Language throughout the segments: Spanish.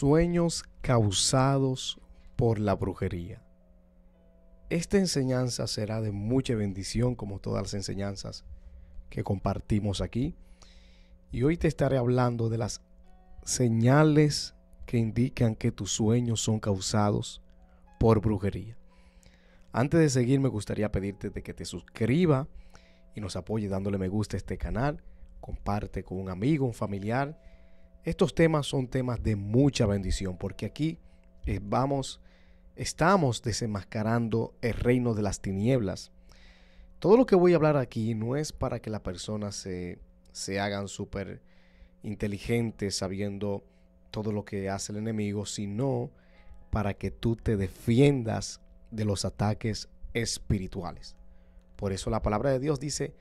sueños causados por la brujería. Esta enseñanza será de mucha bendición como todas las enseñanzas que compartimos aquí. Y hoy te estaré hablando de las señales que indican que tus sueños son causados por brujería. Antes de seguir me gustaría pedirte que te suscriba y nos apoye dándole me gusta a este canal, comparte con un amigo, un familiar estos temas son temas de mucha bendición porque aquí eh, vamos, estamos desenmascarando el reino de las tinieblas. Todo lo que voy a hablar aquí no es para que las personas se, se hagan súper inteligentes sabiendo todo lo que hace el enemigo, sino para que tú te defiendas de los ataques espirituales. Por eso la palabra de Dios dice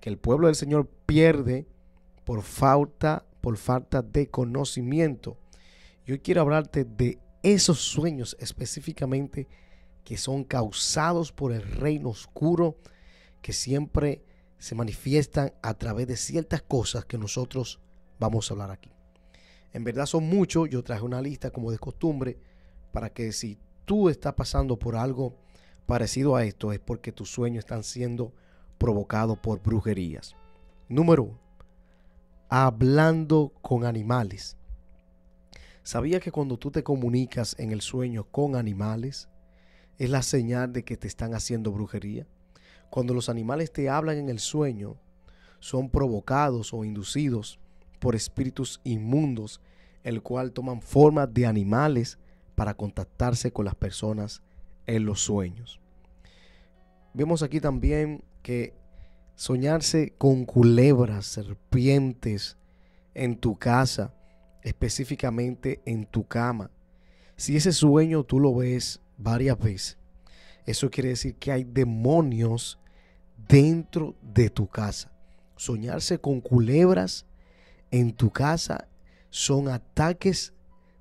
que el pueblo del Señor pierde por falta de por falta de conocimiento. Yo quiero hablarte de esos sueños específicamente que son causados por el reino oscuro, que siempre se manifiestan a través de ciertas cosas que nosotros vamos a hablar aquí. En verdad son muchos, yo traje una lista como de costumbre, para que si tú estás pasando por algo parecido a esto, es porque tus sueños están siendo provocados por brujerías. Número 1 hablando con animales. ¿Sabía que cuando tú te comunicas en el sueño con animales, es la señal de que te están haciendo brujería? Cuando los animales te hablan en el sueño, son provocados o inducidos por espíritus inmundos, el cual toman forma de animales para contactarse con las personas en los sueños. Vemos aquí también que soñarse con culebras, serpientes en tu casa, específicamente en tu cama. Si ese sueño tú lo ves varias veces, eso quiere decir que hay demonios dentro de tu casa. Soñarse con culebras en tu casa son ataques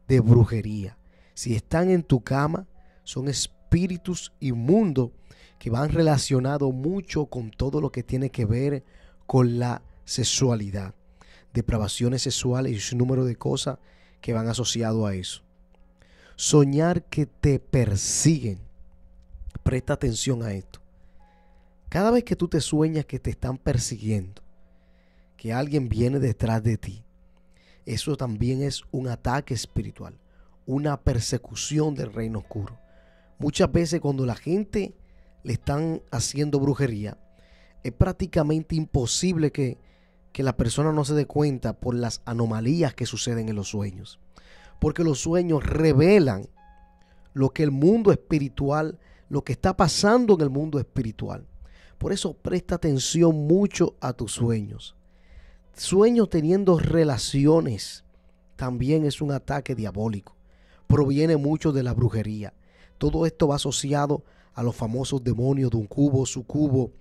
de brujería. Si están en tu cama, son espíritus inmundos que van relacionado mucho con todo lo que tiene que ver con la sexualidad, depravaciones sexuales y un número de cosas que van asociado a eso. Soñar que te persiguen. Presta atención a esto. Cada vez que tú te sueñas que te están persiguiendo, que alguien viene detrás de ti, eso también es un ataque espiritual, una persecución del reino oscuro. Muchas veces cuando la gente le están haciendo brujería, es prácticamente imposible que, que la persona no se dé cuenta por las anomalías que suceden en los sueños. Porque los sueños revelan lo que el mundo espiritual, lo que está pasando en el mundo espiritual. Por eso presta atención mucho a tus sueños. Sueños teniendo relaciones también es un ataque diabólico. Proviene mucho de la brujería. Todo esto va asociado a los famosos demonios de un cubo, su cubo,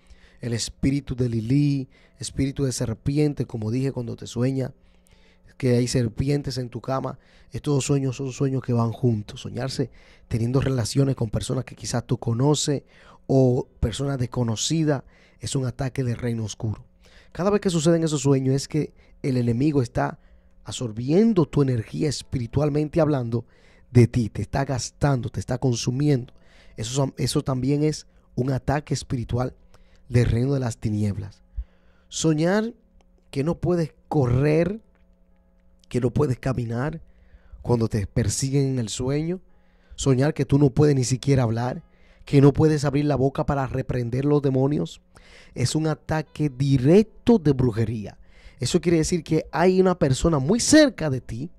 el espíritu de Lili, espíritu de serpiente, como dije cuando te sueña, que hay serpientes en tu cama. Estos sueños son sueños que van juntos. Soñarse teniendo relaciones con personas que quizás tú conoces o personas desconocidas es un ataque del reino oscuro. Cada vez que suceden esos sueños es que el enemigo está absorbiendo tu energía espiritualmente hablando de ti, te está gastando, te está consumiendo, eso, también es un ataque espiritual del reino de las tinieblas. Soñar que no puedes correr, que no puedes caminar cuando te persiguen en el sueño. Soñar que tú no puedes ni siquiera hablar, que no puedes abrir la boca para reprender los demonios. Es un ataque directo de brujería. Eso quiere decir que hay una persona muy cerca de ti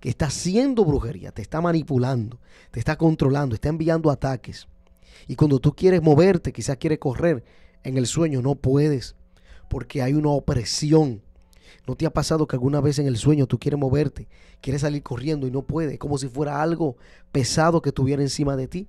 que está haciendo brujería, te está manipulando, te está controlando, está enviando ataques. Y cuando tú quieres moverte, quizás quieres correr en el sueño, no puedes, porque hay una opresión. ¿No te ha pasado que alguna vez en el sueño tú quieres moverte, quieres salir corriendo y no puedes, como si fuera algo pesado que estuviera encima de ti?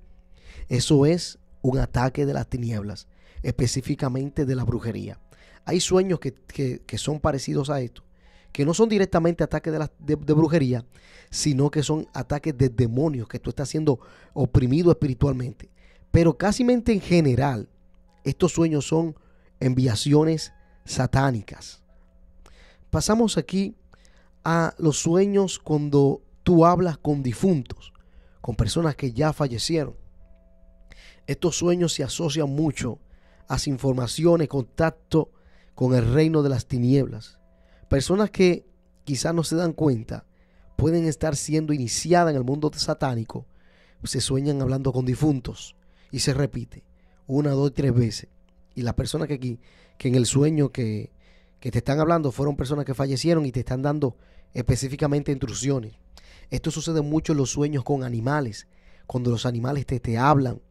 Eso es un ataque de las tinieblas, específicamente de la brujería. Hay sueños que, son parecidos a esto, que no son directamente ataques de, de brujería, sino que son ataques de demonios, que tú estás siendo oprimido espiritualmente. Pero casi en general, estos sueños son enviaciones satánicas. Pasamos aquí a los sueños cuando tú hablas con difuntos, con personas que ya fallecieron. Estos sueños se asocian mucho a informaciones, contacto con el reino de las tinieblas. Personas que quizás no se dan cuenta pueden estar siendo iniciadas en el mundo satánico, se sueñan hablando con difuntos, y se repite una, dos, tres veces. Y las personas que aquí, que en el sueño que, que te están hablando fueron personas que fallecieron y te están dando específicamente intrusiones. Esto sucede mucho en los sueños con animales, cuando los animales te, te hablan.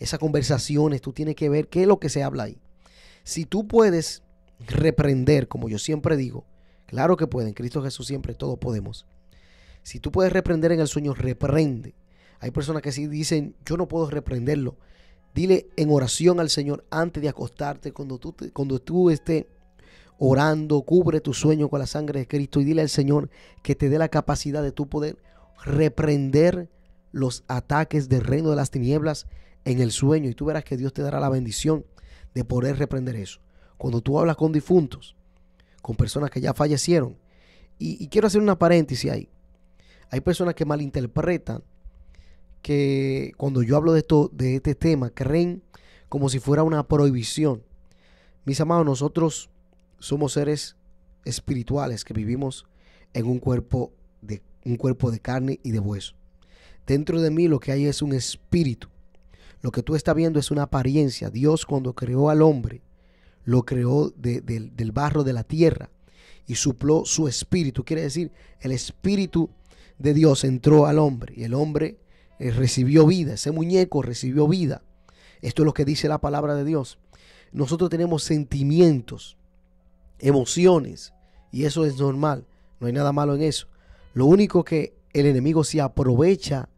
Esas conversaciones, tú tienes que ver qué es lo que se habla ahí. Si tú puedes reprender, como yo siempre digo, claro que pueden, Cristo Jesús siempre todos podemos. Si tú puedes reprender en el sueño, reprende. Hay personas que sí dicen, yo no puedo reprenderlo. Dile en oración al Señor antes de acostarte, cuando tú, cuando tú estés orando, cubre tu sueño con la sangre de Cristo y dile al Señor que te dé la capacidad de tu poder reprender los ataques del reino de las tinieblas en el sueño y tú verás que Dios te dará la bendición de poder reprender eso. Cuando tú hablas con difuntos, con personas que ya fallecieron, y, y quiero hacer una paréntesis ahí, hay personas que malinterpretan que cuando yo hablo de esto, de este tema, creen como si fuera una prohibición. Mis amados, nosotros somos seres espirituales que vivimos en un cuerpo de un cuerpo de carne y de hueso. Dentro de mí lo que hay es un espíritu. Lo que tú estás viendo es una apariencia. Dios cuando creó al hombre, lo creó del barro de la tierra y supló su espíritu. Quiere decir, el espíritu de Dios entró al hombre y el hombre eh, recibió vida, ese muñeco recibió vida. Esto es lo que dice la palabra de Dios. Nosotros tenemos sentimientos, emociones, y eso es normal, no hay nada malo en eso. Lo único que el enemigo se aprovecha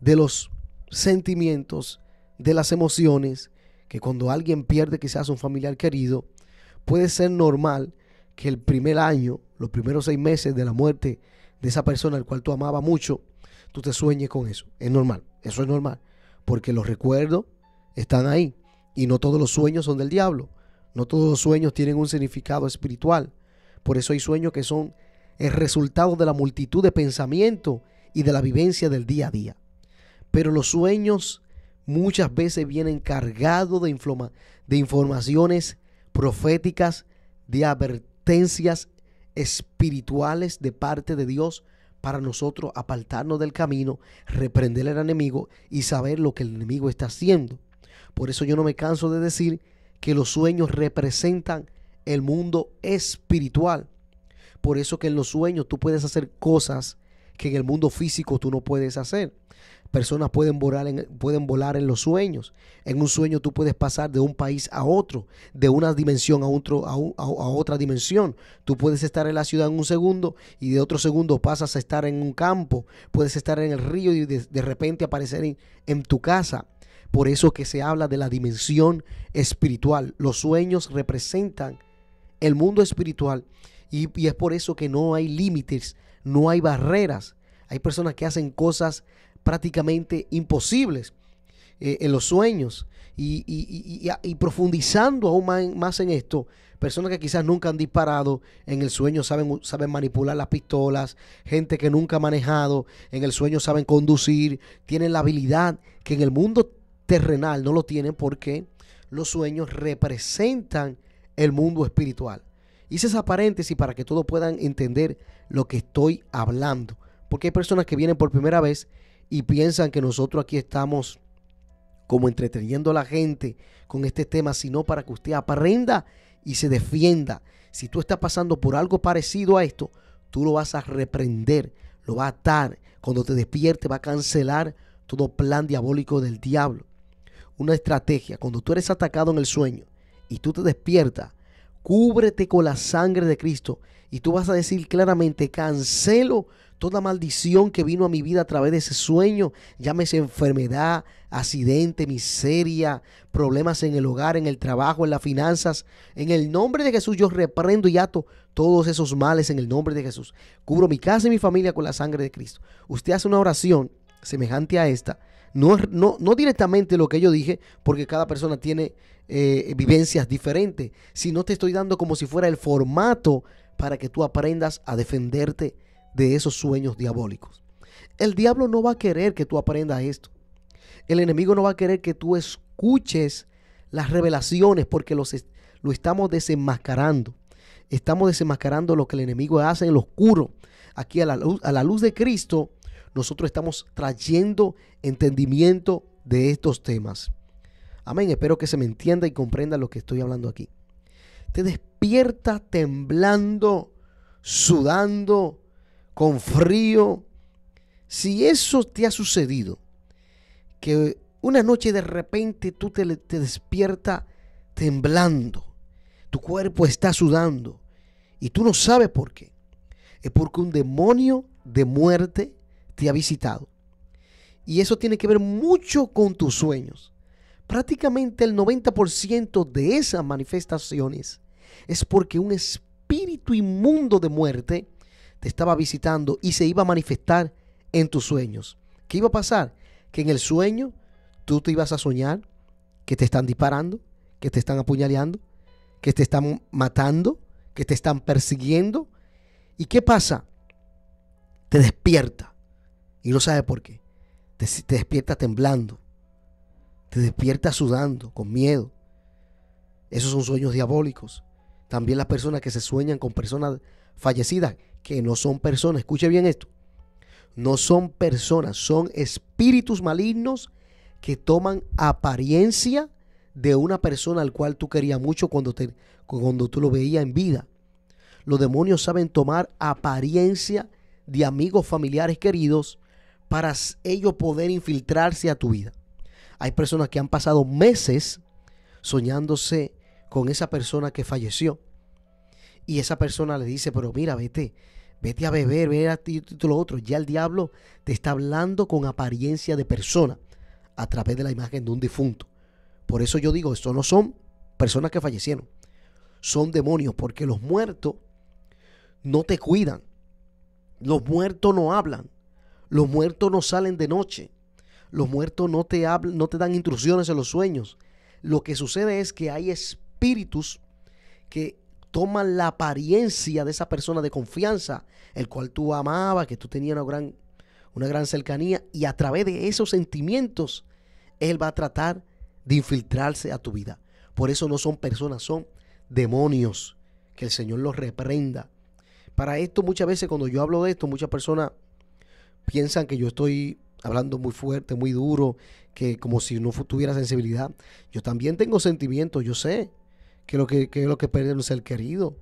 de los sentimientos, de las emociones, que cuando alguien pierde quizás un familiar querido, puede ser normal que el primer año, los primeros seis meses de la muerte de esa persona al cual tú amabas mucho, tú te sueñes con eso. Es normal, eso es normal, porque los recuerdos están ahí y no todos los sueños son del diablo. No todos los sueños tienen un significado espiritual. Por eso hay sueños que son el resultado de la multitud de pensamientos y de la vivencia del día a día. Pero los sueños muchas veces vienen cargados de, de informaciones proféticas, de advertencias espirituales de parte de Dios para nosotros apartarnos del camino, reprender al enemigo y saber lo que el enemigo está haciendo. Por eso yo no me canso de decir que los sueños representan el mundo espiritual. Por eso que en los sueños tú puedes hacer cosas que en el mundo físico tú no puedes hacer personas pueden volar, en, pueden volar en los sueños. En un sueño tú puedes pasar de un país a otro, de una dimensión a, otro, a, otra dimensión. Tú puedes estar en la ciudad en un segundo y de otro segundo pasas a estar en un campo, puedes estar en el río y de, repente aparecer en, tu casa. Por eso que se habla de la dimensión espiritual. Los sueños representan el mundo espiritual y, y es por eso que no hay límites, no hay barreras. Hay personas que hacen cosas prácticamente imposibles eh, en los sueños. Y, profundizando aún más, en esto, personas que quizás nunca han disparado, en el sueño saben, saben manipular las pistolas, gente que nunca ha manejado, en el sueño saben conducir, tienen la habilidad que en el mundo terrenal no lo tienen porque los sueños representan el mundo espiritual. Hice esa paréntesis para que todos puedan entender lo que estoy hablando. Porque hay personas que vienen por primera vez y piensan que nosotros aquí estamos como entreteniendo a la gente con este tema, sino para que usted aprenda y se defienda. Si tú estás pasando por algo parecido a esto, tú lo vas a reprender, lo va a atar. Cuando te despierte va a cancelar todo plan diabólico del diablo. Una estrategia, cuando tú eres atacado en el sueño y tú te despiertas, cúbrete con la sangre de Cristo y tú vas a decir claramente, cancelo toda maldición que vino a mi vida a través de ese sueño, llámese enfermedad, accidente, miseria, problemas en el hogar, en el trabajo, en las finanzas. En el nombre de Jesús yo reprendo y ato todos esos males en el nombre de Jesús. Cubro mi casa y mi familia con la sangre de Cristo. Usted hace una oración semejante a esta. No, no, directamente lo que yo dije, porque cada persona tiene eh, vivencias diferentes, sino te estoy dando como si fuera el formato para que tú aprendas a defenderte de esos sueños diabólicos. El diablo no va a querer que tú aprendas esto. El enemigo no va a querer que tú escuches las revelaciones porque lo estamos desenmascarando. Estamos desenmascarando lo que el enemigo hace en lo oscuro. Aquí a la luz, a la luz de Cristo, nosotros estamos trayendo entendimiento de estos temas. Amén. Espero que se me entienda y comprenda lo que estoy hablando aquí. Te despierta temblando, sudando, con frío. Si eso te ha sucedido, que una noche de repente tú te, despiertas temblando, tu cuerpo está sudando y tú no sabes por qué. Es porque un demonio de muerte te ha visitado. Y eso tiene que ver mucho con tus sueños. Prácticamente el 90% de esas manifestaciones es porque un espíritu inmundo de muerte te estaba visitando y se iba a manifestar en tus sueños. ¿Qué iba a pasar? Que en el sueño tú te ibas a soñar que te están disparando, que te están apuñaleando, que te están matando, que te están persiguiendo. ¿Y qué pasa? Te despierta. Y no sabes por qué. Te, te despierta temblando. Te despierta sudando, con miedo. Esos son sueños diabólicos. También las personas que se sueñan con personas fallecidas, que no son personas. Escuche bien esto. No son personas, son espíritus malignos que toman apariencia de una persona al cual tú querías mucho cuando, te, cuando tú lo veías en vida. Los demonios saben tomar apariencia de amigos, familiares queridos para ellos poder infiltrarse a tu vida. Hay personas que han pasado meses soñándose con esa persona que falleció y esa persona le dice, pero mira, vete, vete a beber, ve a ti, lo otro. Ya el diablo te está hablando con apariencia de persona a través de la imagen de un difunto. Por eso yo digo, esto no son personas que fallecieron, son demonios, porque los muertos no te cuidan, los muertos no hablan, los muertos no salen de noche, los muertos no te, hablan, no te dan intrusiones en los sueños. Lo que sucede es que hay espíritus que Toma la apariencia de esa persona de confianza, el cual tú amabas, que tú tenías una gran, una gran cercanía, y a través de esos sentimientos, Él va a tratar de infiltrarse a tu vida. Por eso no son personas, son demonios. Que el Señor los reprenda. Para esto muchas veces cuando yo hablo de esto, muchas personas piensan que yo estoy hablando muy fuerte, muy duro, que como si no tuviera sensibilidad. Yo también tengo sentimientos, yo sé que lo que, que, lo que pierde el querido.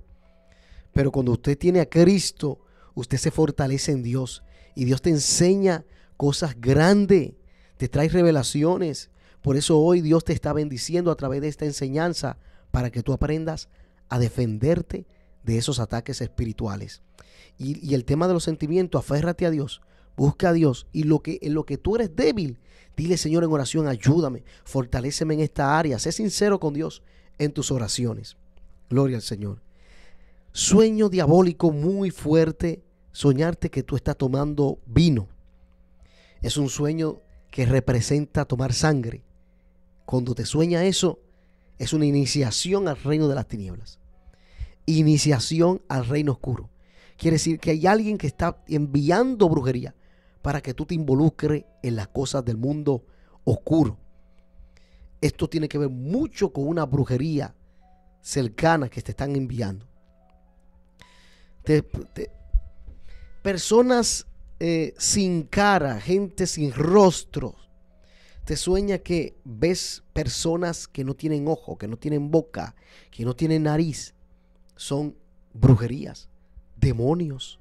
Pero cuando usted tiene a Cristo, usted se fortalece en Dios y Dios te enseña cosas grandes, te trae revelaciones. Por eso hoy Dios te está bendiciendo a través de esta enseñanza para que tú aprendas a defenderte de esos ataques espirituales. Y, el tema de los sentimientos, aférrate a Dios, busca a Dios y lo que, en lo que tú eres débil, dile Señor en oración, ayúdame, fortaléceme en esta área, sé sincero con Dios en tus oraciones. Gloria al Señor. Sueño diabólico muy fuerte, soñarte que tú estás tomando vino. Es un sueño que representa tomar sangre. Cuando te sueña eso, es una iniciación al reino de las tinieblas. Iniciación al reino oscuro. Quiere decir que hay alguien que está enviando brujería para que tú te involucres en las cosas del mundo oscuro. Esto tiene que ver mucho con una brujería cercana que te están enviando. personas eh, sin cara, gente sin rostro. Te sueña que ves personas que no tienen ojo, que no tienen boca, que no tienen nariz. Son brujerías, demonios,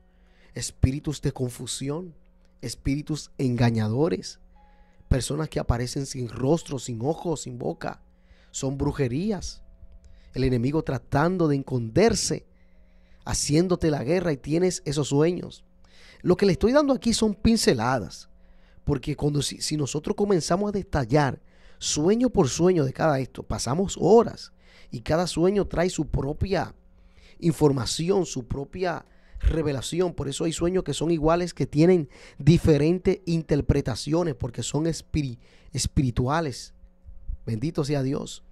espíritus de confusión, espíritus engañadores personas que aparecen sin rostro, sin ojos, sin boca. Son brujerías. El enemigo tratando de esconderse, haciéndote la guerra y tienes esos sueños. Lo que le estoy dando aquí son pinceladas, porque cuando si, si nosotros comenzamos a detallar sueño por sueño de cada esto, pasamos horas y cada sueño trae su propia información, su propia revelación. Por eso hay sueños que son iguales, que tienen diferentes interpretaciones, porque son espirituales. Bendito sea Dios.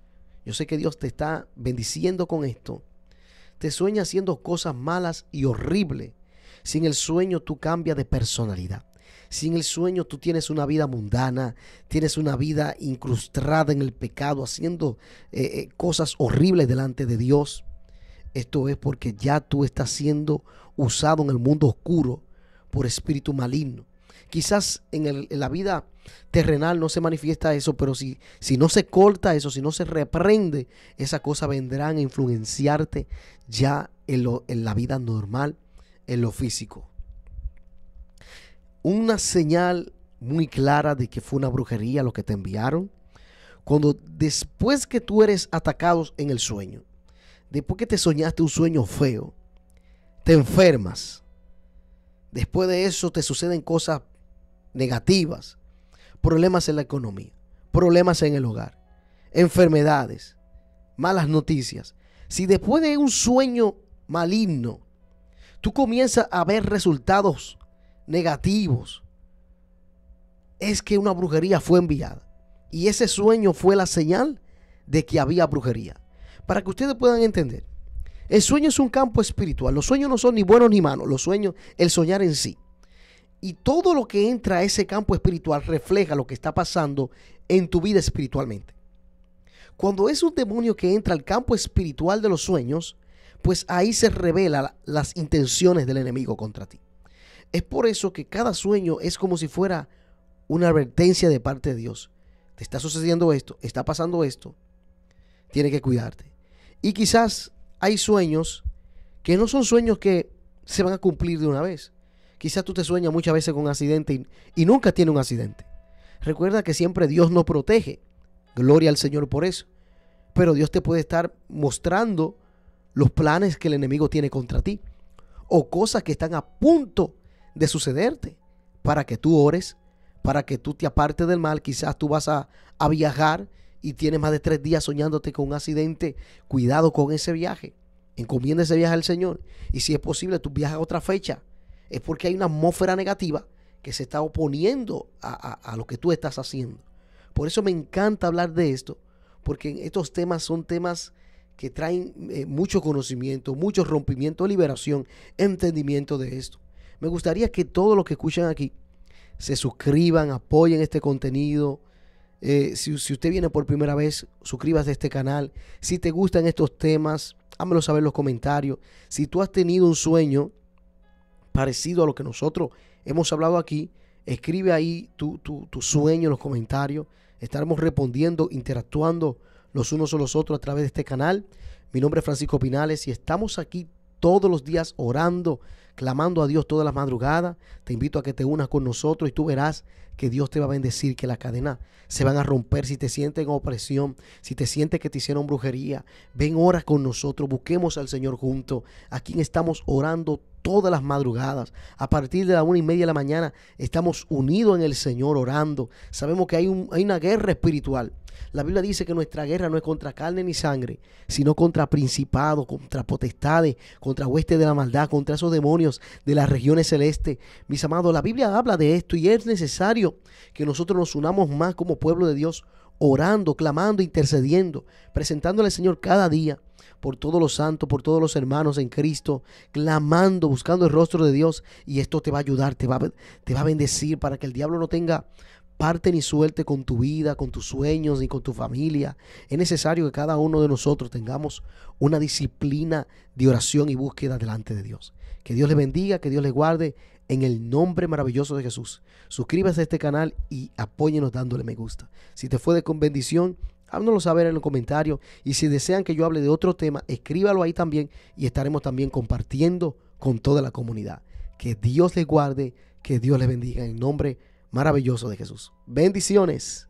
Yo sé que Dios te está bendiciendo con esto. Te sueña haciendo cosas malas y horribles. Sin el sueño tú cambias de personalidad. Sin el sueño tú tienes una vida mundana, tienes una vida incrustada en el pecado, haciendo eh, eh, cosas horribles delante de Dios. Esto es porque ya tú estás siendo usado en el mundo oscuro por espíritu maligno. Quizás en, la vida terrenal no se manifiesta eso, pero si, si no se corta eso, si no se reprende, esa cosa vendrán a influenciarte ya en, en la vida normal, en lo físico. Una señal muy clara de que fue una brujería lo que te enviaron, cuando después que tú eres atacado en el sueño, Después que te soñaste un sueño feo, te enfermas. Después de eso te suceden cosas negativas, problemas en la economía, problemas en el hogar, enfermedades, malas noticias. Si después de un sueño maligno, tú comienzas a ver resultados negativos, es que una brujería fue enviada. Y ese sueño fue la señal de que había brujería para que ustedes puedan entender. El sueño es un campo espiritual. Los sueños no son ni buenos ni malos. Los sueños, el soñar en sí. Y todo lo que entra a ese campo espiritual refleja lo que está pasando en tu vida espiritualmente. Cuando es un demonio que entra al campo espiritual de los sueños, pues ahí se revelan las intenciones del enemigo contra ti. Es por eso que cada sueño es como si fuera una advertencia de parte de Dios. Te está sucediendo esto, está pasando esto, tiene que cuidarte. Y quizás hay sueños que no son sueños que se van a cumplir de una vez. Quizás tú te sueñas muchas veces con un accidente y, nunca tiene un accidente. Recuerda que siempre Dios nos protege. Gloria al Señor por eso. Pero Dios te puede estar mostrando los planes que el enemigo tiene contra ti. O cosas que están a punto de sucederte. Para que tú ores, para que tú te apartes del mal. Quizás tú vas a, a viajar y tienes más de tres días soñándote con un accidente, cuidado con ese viaje. Encomienda ese viaje al Señor. Y si es posible, tú viajas a otra fecha. Es porque hay una atmósfera negativa que se está oponiendo a, lo que tú estás haciendo. Por eso me encanta hablar de esto, porque estos temas son temas que traen eh, mucho conocimiento, mucho rompimiento, liberación, entendimiento de esto. Me gustaría que todos los que escuchan aquí se suscriban, apoyen este contenido, eh, si, usted viene por primera vez, suscríbase a este canal. Si te gustan estos temas, hámelo saber en los comentarios. Si tú has tenido un sueño parecido a lo que nosotros hemos hablado aquí, escribe ahí tu, tu sueño en los comentarios. Estaremos respondiendo, interactuando los unos con los otros a través de este canal. Mi nombre es Francisco Pinales y estamos aquí todos los días orando clamando a Dios todas las madrugadas. Te invito a que te unas con nosotros y tú verás que Dios te va a bendecir, que las cadenas se van a romper si te sientes en opresión, si te sientes que te hicieron brujería. Ven, ora con nosotros, busquemos al Señor junto, ¿A estamos orando todas las madrugadas. A partir de la una y media de la mañana estamos unidos en el Señor orando. Sabemos que hay, un, hay una guerra espiritual. La Biblia dice que nuestra guerra no es contra carne ni sangre, sino contra principados, contra potestades, contra huestes de la maldad, contra esos demonios de las regiones celestes. Mis amados, la Biblia habla de esto y es necesario que nosotros nos unamos más como pueblo de Dios, orando, clamando, intercediendo, presentándole al Señor cada día por todos los santos, por todos los hermanos en Cristo, clamando, buscando el rostro de Dios. Y esto te va a ayudar, te va, te va a bendecir para que el diablo no tenga parte ni suerte con tu vida, con tus sueños, ni con tu familia. Es necesario que cada uno de nosotros tengamos una disciplina de oración y búsqueda delante de Dios. Que Dios le bendiga, que Dios le guarde en el nombre maravilloso de Jesús. Suscríbase a este canal y apóyenos dándole me gusta. Si te fue de con bendición, háganoslo saber en los comentarios y si desean que yo hable de otro tema, escríbalo ahí también y estaremos también compartiendo con toda la comunidad. Que Dios les guarde, que Dios les bendiga en el nombre maravilloso de Jesús. Bendiciones.